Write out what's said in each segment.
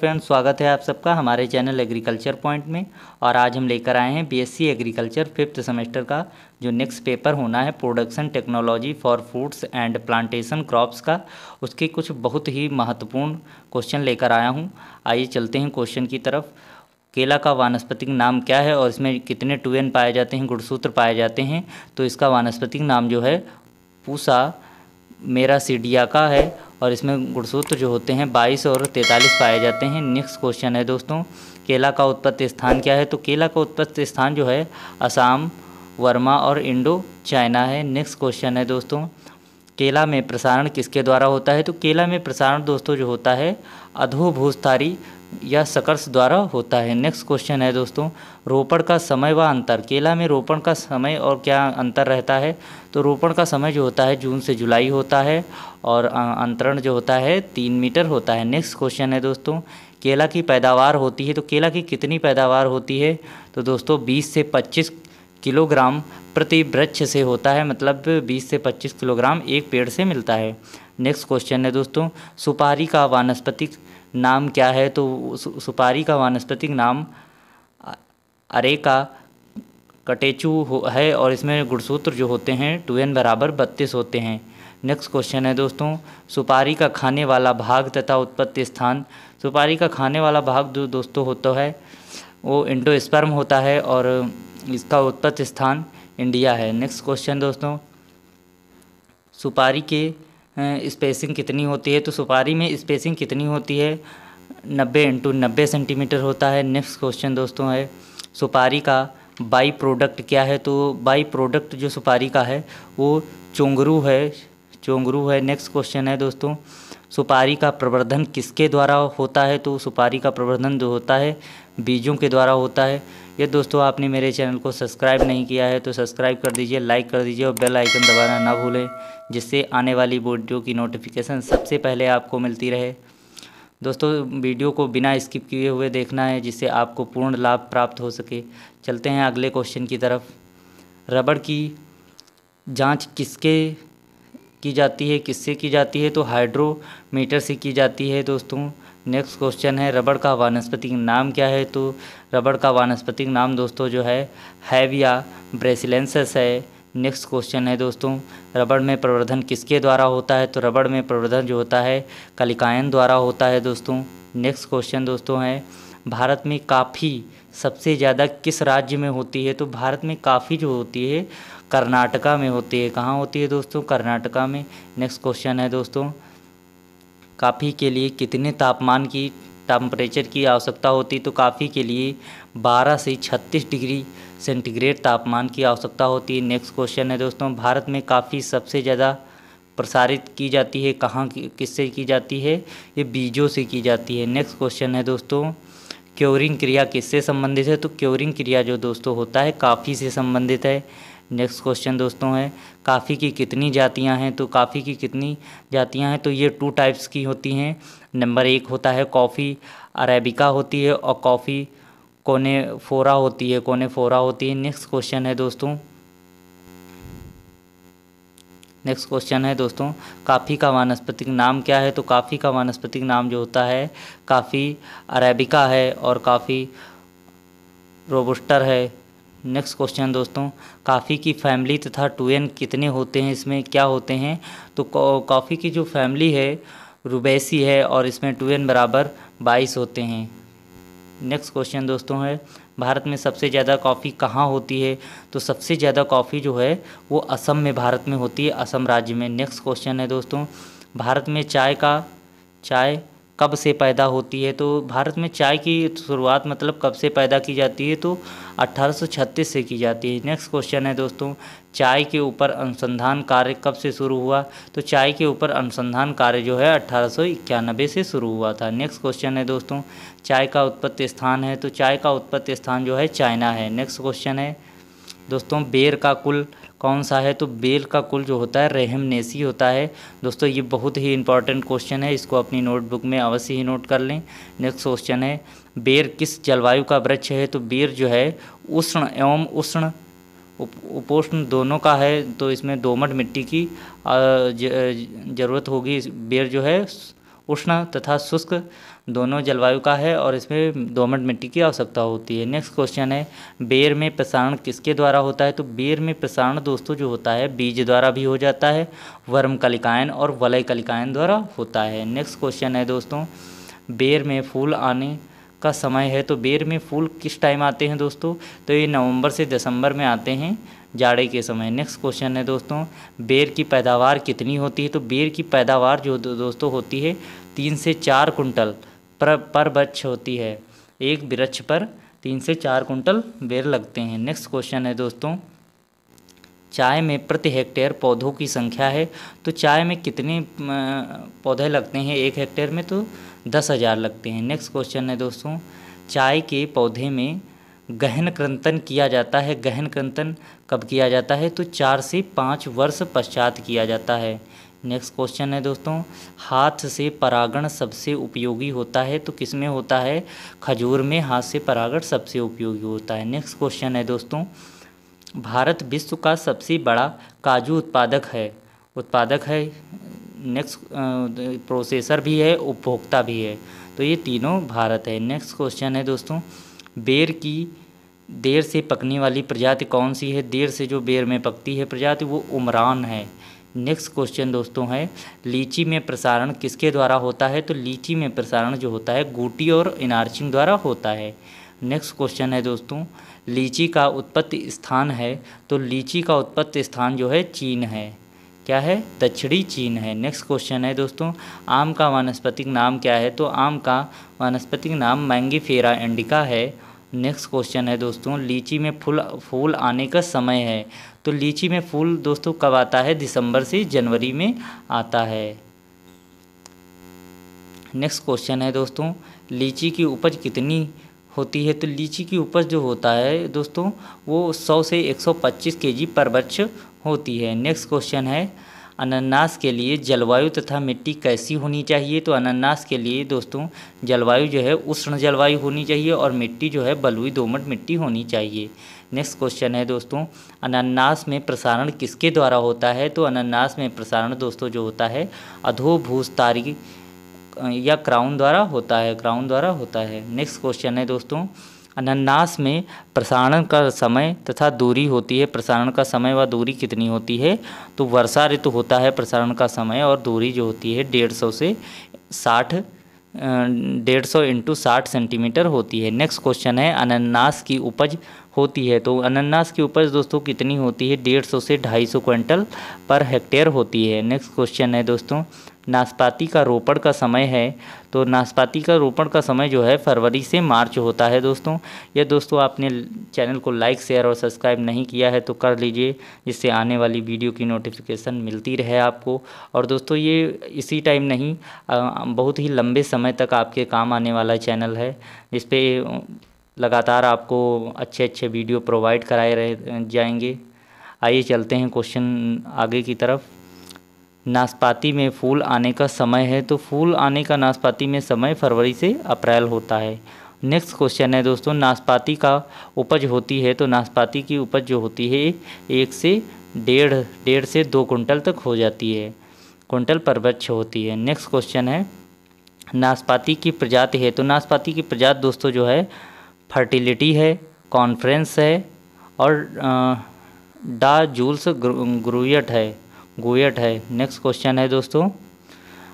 friends स्वागत है आप सबका हमारे चैनल एग्रीकल्चर पॉइंट में और आज हम लेकर आए हैं बीएससी एग्रीकल्चर फिफ्थ सेमेस्टर का जो नेक्स्ट पेपर होना है production technology for foods and plantation crops का उसके कुछ बहुत ही महत्वपूर्ण क्वेश्चन लेकर आया हूँ आइए चलते हैं क्वेश्चन की तरफ केला का वानस्पतिक नाम क्या है और इसमें कितने टूएन पाए जाते हैं गुड़सूत्र पाए जाते हैं तो इसका वानस्पतिक नाम जो है पूसा मेरा सीडिया का है और इसमें गुणसूत्र जो होते हैं बाईस और तैंतालीस पाए जाते हैं नेक्स्ट क्वेश्चन है दोस्तों केला का उत्पत्ति स्थान क्या है तो केला का उत्पत्ति स्थान जो है असम वर्मा और इंडो चाइना है नेक्स्ट क्वेश्चन है दोस्तों केला में प्रसारण किसके द्वारा होता है तो केला में प्रसारण दोस्तों जो होता है अधोभूस्थारी या सकर्स द्वारा होता है नेक्स्ट क्वेश्चन है दोस्तों रोपण का समय व अंतर केला में रोपण का समय और क्या अंतर रहता है तो रोपण का समय जो होता है जून से जुलाई होता है और अंतरण जो होता है तीन मीटर होता है नेक्स्ट क्वेश्चन है दोस्तों केला की पैदावार होती है तो केला की कितनी पैदावार होती है तो दोस्तों बीस से पच्चीस किलोग्राम प्रति वृक्ष से होता है मतलब 20 से 25 किलोग्राम एक पेड़ से मिलता है नेक्स्ट क्वेश्चन है दोस्तों सुपारी का वानस्पतिक नाम क्या है तो सुपारी का वानस्पतिक नाम अरे का कटेचू है और इसमें गुणसूत्र जो होते हैं टू एन बराबर बत्तीस होते हैं नेक्स्ट क्वेश्चन है दोस्तों सुपारी का खाने वाला भाग तथा उत्पत्ति स्थान सुपारी का खाने वाला भाग जो दोस्तों होता है वो इंडोस्पर्म होता है और इसका उत्पत्ति स्थान इंडिया है नेक्स्ट क्वेश्चन दोस्तों सुपारी के स्पेसिंग कितनी होती है तो सुपारी में स्पेसिंग कितनी होती है नब्बे इंटू नब्बे सेंटीमीटर होता है नेक्स्ट क्वेश्चन दोस्तों है सुपारी का बाई प्रोडक्ट क्या है तो बाई प्रोडक्ट जो सुपारी का है वो चोंगरू है चोंगरू है नेक्स्ट क्वेश्चन है दोस्तों सुपारी का प्रवर्धन किसके द्वारा होता है तो सुपारी का प्रवर्धन जो होता है बीजों के द्वारा होता है ये दोस्तों आपने मेरे चैनल को सब्सक्राइब नहीं किया है तो सब्सक्राइब कर दीजिए लाइक कर दीजिए और बेल आइकन दबाना ना भूलें जिससे आने वाली वीडियो की नोटिफिकेशन सबसे पहले आपको मिलती रहे दोस्तों वीडियो को बिना स्किप किए हुए देखना है जिससे आपको पूर्ण लाभ प्राप्त हो सके चलते हैं अगले क्वेश्चन की तरफ रबड़ की जाँच किसके की जाती है किससे की जाती है तो हाइड्रोमीटर से की जाती है दोस्तों नेक्स्ट क्वेश्चन है रबड़ का वानस्पतिक नाम क्या है तो रबड़ का वानस्पतिक नाम दोस्तों जो है हैविया ब्रेसिलेंसस है नेक्स्ट क्वेश्चन है दोस्तों रबड़ में प्रवर्धन किसके द्वारा होता है तो रबड़ में प्रवर्धन जो होता है कलिकायन द्वारा होता है दोस्तों नेक्स्ट क्वेश्चन दोस्तों है भारत में काफ़ी सबसे ज़्यादा किस राज्य में होती है तो भारत में काफ़ी जो होती है कर्नाटका में होती है कहाँ होती है दोस्तों कर्नाटका में नेक्स्ट क्वेश्चन है दोस्तों काफ़ी के लिए कितने तापमान की टम्परेचर की आवश्यकता होती तो काफ़ी के लिए 12 से 36 डिग्री सेंटीग्रेड तापमान की आवश्यकता होती है नेक्स्ट क्वेश्चन है दोस्तों भारत में काफ़ी सबसे ज़्यादा प्रसारित की जाती है कहाँ किससे की जाती है ये बीजों से की जाती है नेक्स्ट क्वेश्चन है दोस्तों क्योरिंग क्रिया किससे संबंधित है तो क्योरिंग क्रिया जो दोस्तों होता है काफ़ी से संबंधित है नेक्स्ट क्वेश्चन दोस्तों है काफ़ी की कितनी जातियां हैं तो काफ़ी की कितनी जातियां हैं तो ये टू टाइप्स की होती हैं नंबर एक होता है कॉफ़ी अरेबिका होती है और कॉफ़ी कोने फोरा होती है कोने फोरा होती है नेक्स्ट क्वेश्चन है दोस्तों नेक्स्ट क्वेश्चन है दोस्तों काफ़ी का वानस्पतिक नाम क्या है तो काफ़ी का वानस्पतिक नाम जो होता है काफ़ी अरेबिका है और काफ़ी रोबोस्टर है नेक्स्ट क्वेश्चन दोस्तों काफ़ी की फैमिली तथा टूएन कितने होते हैं इसमें क्या होते हैं तो काफ़ी की जो फैमिली है रुबैसी है और इसमें टूएन बराबर बाईस होते हैं नेक्स्ट क्वेश्चन दोस्तों है भारत में सबसे ज़्यादा कॉफ़ी कहाँ होती है तो सबसे ज़्यादा कॉफ़ी जो है वो असम में भारत में होती है असम राज्य में नेक्स्ट क्वेश्चन है दोस्तों भारत में चाय का चाय कब से पैदा होती है तो भारत में चाय की शुरुआत मतलब कब से पैदा की जाती है तो 1836 से की जाती है नेक्स्ट क्वेश्चन है दोस्तों चाय के ऊपर अनुसंधान कार्य कब से शुरू हुआ तो चाय के ऊपर अनुसंधान कार्य जो है अट्ठारह से शुरू हुआ था नेक्स्ट क्वेश्चन है दोस्तों चाय का उत्पत्ति स्थान है तो चाय का उत्पत्ति स्थान जो है चाइना है नेक्स्ट क्वेश्चन है दोस्तों बेर का कुल कौन सा है तो बेल का कुल जो होता है रहमनेसी होता है दोस्तों ये बहुत ही इंपॉर्टेंट क्वेश्चन है इसको अपनी नोटबुक में अवश्य ही नोट कर लें नेक्स्ट क्वेश्चन है बेर किस जलवायु का वृक्ष है तो बेर जो है उष्ण एवं उष्ण उपोष्ण दोनों का है तो इसमें दोमट मिट्टी की ज़रूरत होगी बेर जो है उष्ण तथा शुष्क दोनों जलवायु का है और इसमें दोमट मिट्टी की आवश्यकता होती है नेक्स्ट क्वेश्चन है बेर में प्रसारण किसके द्वारा होता है तो बेर में प्रसारण दोस्तों जो होता है बीज द्वारा भी हो जाता है वर्म कलिकायन और वलय कलिकायन द्वारा होता है नेक्स्ट क्वेश्चन है दोस्तों बेर में फूल आने का समय है तो बेर में फूल किस टाइम आते हैं दोस्तों तो ये नवंबर से दिसंबर में आते हैं जाड़े के समय नेक्स्ट क्वेश्चन है दोस्तों बेर की पैदावार कितनी होती है तो बेर की पैदावार जो दोस्तों होती है तीन से चार कुंटल पर पर वृक्ष होती है एक वृक्ष पर तीन से चार कुंटल बेर लगते हैं नेक्स्ट क्वेश्चन है दोस्तों चाय में प्रति हेक्टेयर पौधों की संख्या है तो चाय में कितने पौधे लगते हैं एक हेक्टेयर में तो दस हज़ार लगते हैं नेक्स्ट क्वेश्चन है दोस्तों चाय के पौधे में गहन क्रंतन किया जाता है गहन क्रंतन कब किया जाता है तो चार से पाँच वर्ष पश्चात किया जाता है नेक्स्ट क्वेश्चन है दोस्तों हाथ से परागण सबसे उपयोगी होता है तो किस में होता है खजूर में हाथ से परागण सबसे उपयोगी होता है नेक्स्ट क्वेश्चन है दोस्तों भारत विश्व का सबसे बड़ा काजू उत्पादक है उत्पादक है नेक्स्ट प्रोसेसर uh, भी है उपभोक्ता भी है तो ये तीनों भारत है नेक्स्ट क्वेश्चन है दोस्तों बेर की देर से पकने वाली प्रजाति कौन सी है देर से जो बेर में पकती है प्रजाति वो उमरान है नेक्स्ट क्वेश्चन दोस्तों है लीची में प्रसारण किसके द्वारा होता है तो लीची में प्रसारण जो होता है गूटी और इनार्चिंग द्वारा होता है नेक्स्ट क्वेश्चन है दोस्तों लीची का उत्पत्ति स्थान है तो लीची का उत्पत्ति स्थान जो है चीन है क्या है दक्षिणी चीन है नेक्स्ट क्वेश्चन है दोस्तों आम का वानस्पतिक नाम क्या है तो आम का वानस्पतिक नाम मैंगीफेरा इंडिका है नेक्स्ट क्वेश्चन है दोस्तों लीची में फूल फूल आने का समय है तो लीची में फूल दोस्तों कब आता है दिसंबर से जनवरी में आता है नेक्स्ट क्वेश्चन है दोस्तों लीची की उपज कितनी होती है तो लीची की उपज जो होता है दोस्तों वो 100 से 125 केजी पर वर्ष होती है नेक्स्ट क्वेश्चन है अनानास के लिए जलवायु तथा मिट्टी कैसी होनी चाहिए तो अनानास के लिए दोस्तों जलवायु जो है उष्ण जलवायु होनी चाहिए और मिट्टी जो है बलुई दोमट मिट्टी होनी चाहिए नेक्स्ट क्वेश्चन है दोस्तों अनानास में प्रसारण किसके द्वारा होता है तो अनानास में प्रसारण दोस्तों जो होता है अधोभूस्तारी या क्राउन द्वारा होता है क्राउन द्वारा होता है नेक्स्ट क्वेश्चन है दोस्तों अनन्नास में प्रसारण का समय तथा दूरी होती है प्रसारण का समय व दूरी कितनी होती है तो वर्षा ऋतु तो होता है प्रसारण का समय और दूरी जो होती है डेढ़ सौ से साठ डेढ़ सौ इंटू साठ सेंटीमीटर होती है नेक्स्ट क्वेश्चन है अनन्नास की उपज होती है तो अनन्नास की उपज दोस्तों कितनी होती है डेढ़ सौ से ढाई सौ क्विंटल पर हेक्टेयर होती है नेक्स्ट क्वेश्चन है दोस्तों नाशपाती का रोपण का समय है तो नाशपाती का रोपण का समय जो है फरवरी से मार्च होता है दोस्तों यह दोस्तों आपने चैनल को लाइक शेयर और सब्सक्राइब नहीं किया है तो कर लीजिए जिससे आने वाली वीडियो की नोटिफिकेशन मिलती रहे आपको और दोस्तों ये इसी टाइम नहीं बहुत ही लंबे समय तक आपके काम आने वाला चैनल है जिस पर लगातार आपको अच्छे अच्छे वीडियो प्रोवाइड कराए रह जाएंगे आइए चलते हैं क्वेश्चन आगे की तरफ नाशपाती में फूल आने का समय है तो फूल आने का नाशपाती में समय फरवरी से अप्रैल होता है नेक्स्ट क्वेश्चन है दोस्तों नाशपाती का उपज होती है तो नाशपाती की उपज जो होती है एक से डेढ़ डेढ़ से दो कुंटल तक हो जाती है कुंटल पर वृक्ष होती है नेक्स्ट क्वेश्चन है नाशपाती की प्रजाति है तो नाशपाती की प्रजाति दोस्तों जो है फर्टिलिटी है कॉन्फ्रेंस है और डा जूल्स ग्रुवियट है गोयट है नेक्स्ट क्वेश्चन है दोस्तों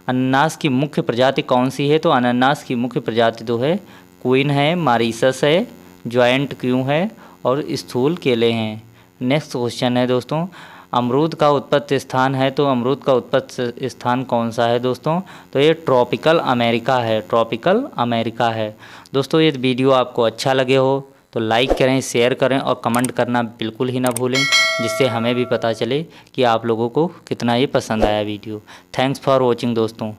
अनानास की मुख्य प्रजाति कौन सी है तो अनानास की मुख्य प्रजाति दो तो है क्वीन है मारीसस है ज्वाइंट क्यों है और स्थूल केले हैं नेक्स्ट क्वेश्चन है दोस्तों अमरूद का उत्पत्ति स्थान है तो अमरूद का उत्पत्ति स्थान कौन सा है दोस्तों तो ये ट्रॉपिकल अमेरिका है ट्रॉपिकल अमेरिका है दोस्तों ये वीडियो आपको अच्छा लगे हो तो लाइक करें शेयर करें और कमेंट करना बिल्कुल ही ना भूलें जिससे हमें भी पता चले कि आप लोगों को कितना ये पसंद आया वीडियो थैंक्स फॉर वॉचिंग दोस्तों